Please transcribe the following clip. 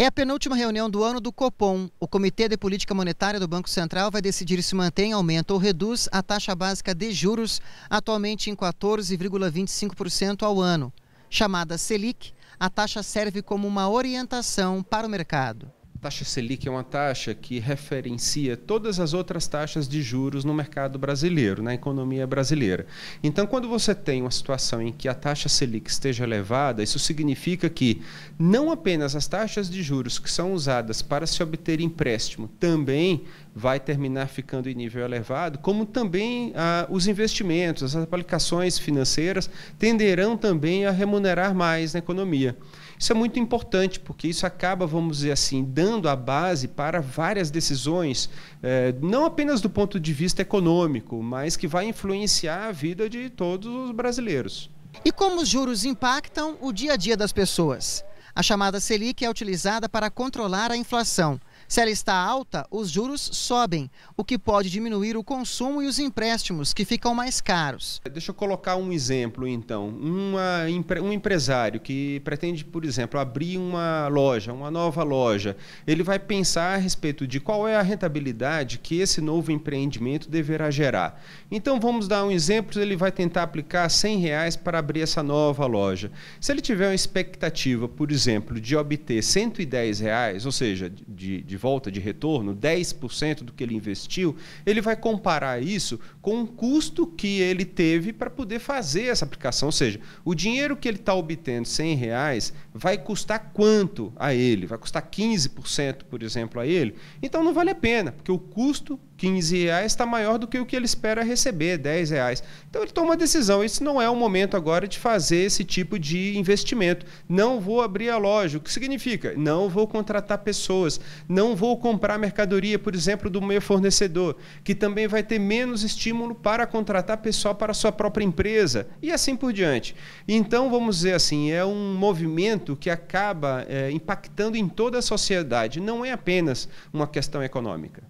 É a penúltima reunião do ano do Copom. O Comitê de Política Monetária do Banco Central vai decidir se mantém, aumenta ou reduz a taxa básica de juros, atualmente em 14,25% ao ano. Chamada Selic, a taxa serve como uma orientação para o mercado. Taxa Selic é uma taxa que referencia todas as outras taxas de juros no mercado brasileiro, na economia brasileira. Então, quando você tem uma situação em que a taxa Selic esteja elevada, isso significa que não apenas as taxas de juros que são usadas para se obter empréstimo também vai terminar ficando em nível elevado, como também ah, os investimentos, as aplicações financeiras tenderão também a remunerar mais na economia. Isso é muito importante, porque isso acaba, vamos dizer assim, dando a base para várias decisões, eh, não apenas do ponto de vista econômico, mas que vai influenciar a vida de todos os brasileiros. E como os juros impactam o dia a dia das pessoas? A chamada Selic é utilizada para controlar a inflação. Se ela está alta, os juros sobem, o que pode diminuir o consumo e os empréstimos, que ficam mais caros. Deixa eu colocar um exemplo, então. Uma, um empresário que pretende, por exemplo, abrir uma loja, uma nova loja, ele vai pensar a respeito de qual é a rentabilidade que esse novo empreendimento deverá gerar. Então, vamos dar um exemplo: ele vai tentar aplicar 100 reais para abrir essa nova loja. Se ele tiver uma expectativa, por exemplo, de obter 110 reais, ou seja, de, de volta, de retorno, 10% do que ele investiu, ele vai comparar isso com o custo que ele teve para poder fazer essa aplicação. Ou seja, o dinheiro que ele está obtendo, 100 reais, vai custar quanto a ele? Vai custar 15%, por exemplo, a ele? Então não vale a pena, porque o custo 15 reais está maior do que o que ele espera receber, 10 reais. Então ele toma uma decisão. Esse não é o momento agora de fazer esse tipo de investimento. Não vou abrir a loja. O que significa? Não vou contratar pessoas. Não vou comprar mercadoria, por exemplo, do meu fornecedor, que também vai ter menos estímulo para contratar pessoal para a sua própria empresa. E assim por diante. Então, vamos dizer assim, é um movimento que acaba é, impactando em toda a sociedade. Não é apenas uma questão econômica.